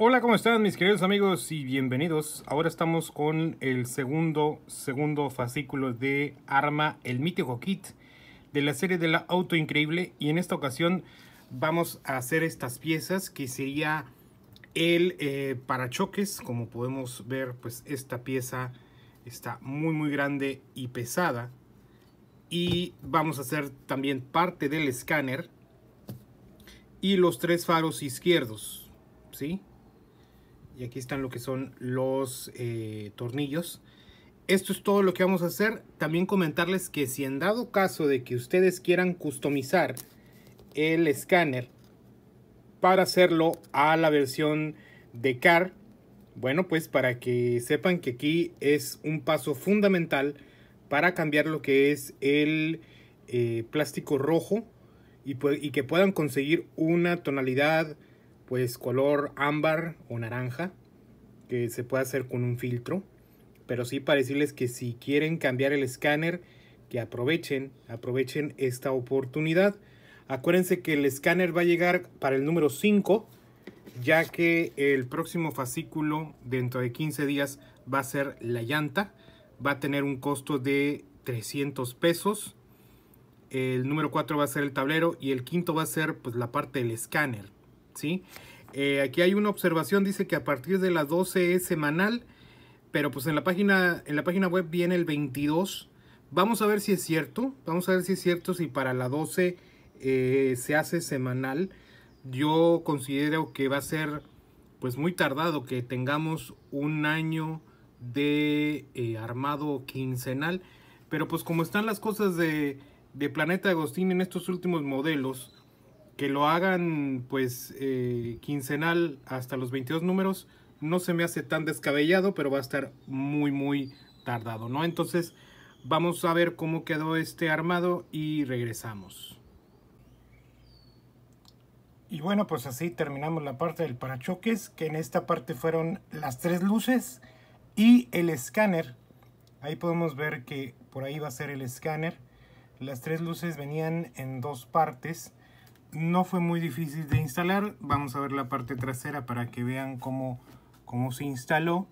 Hola, ¿cómo están mis queridos amigos y bienvenidos? Ahora estamos con el segundo, segundo fascículo de Arma, el mítico kit de la serie de la Auto Increíble y en esta ocasión vamos a hacer estas piezas que sería el eh, parachoques, como podemos ver pues esta pieza está muy muy grande y pesada y vamos a hacer también parte del escáner y los tres faros izquierdos, ¿sí? y aquí están lo que son los eh, tornillos. Esto es todo lo que vamos a hacer. También comentarles que si en dado caso de que ustedes quieran customizar el escáner para hacerlo a la versión de CAR, bueno, pues para que sepan que aquí es un paso fundamental para cambiar lo que es el eh, plástico rojo y que puedan conseguir una tonalidad pues color ámbar o naranja que se puede hacer con un filtro. Pero sí para decirles que si quieren cambiar el escáner, que aprovechen, aprovechen esta oportunidad. Acuérdense que el escáner va a llegar para el número 5, ya que el próximo fascículo dentro de 15 días va a ser la llanta. Va a tener un costo de 300 pesos. El número 4 va a ser el tablero y el quinto va a ser pues, la parte del escáner. ¿sí? Eh, aquí hay una observación, dice que a partir de las 12 es semanal, pero pues en la página, en la página web viene el 22. Vamos a ver si es cierto, vamos a ver si es cierto si para la 12 eh, se hace semanal. Yo considero que va a ser pues muy tardado que tengamos un año de eh, armado quincenal. Pero pues como están las cosas de, de Planeta Agostín en estos últimos modelos, que lo hagan pues eh, quincenal hasta los 22 números no se me hace tan descabellado, pero va a estar muy muy tardado, ¿no? Entonces vamos a ver cómo quedó este armado y regresamos. Y bueno, pues así terminamos la parte del parachoques, que en esta parte fueron las tres luces y el escáner. Ahí podemos ver que por ahí va a ser el escáner. Las tres luces venían en dos partes no fue muy difícil de instalar. Vamos a ver la parte trasera para que vean cómo, cómo se instaló.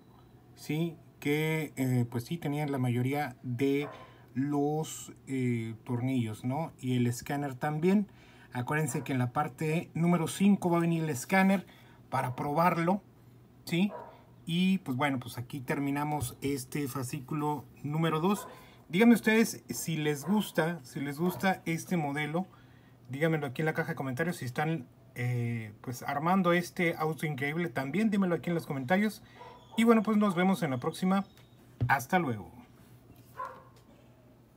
¿sí? Que eh, pues sí tenían la mayoría de los eh, tornillos ¿no? y el escáner también. Acuérdense que en la parte número 5 va a venir el escáner para probarlo. ¿sí? Y pues bueno, pues aquí terminamos este fascículo número 2. Díganme ustedes si les gusta, si les gusta este modelo díganmelo aquí en la caja de comentarios si están eh, pues armando este auto increíble. También dímelo aquí en los comentarios. Y bueno, pues nos vemos en la próxima. Hasta luego.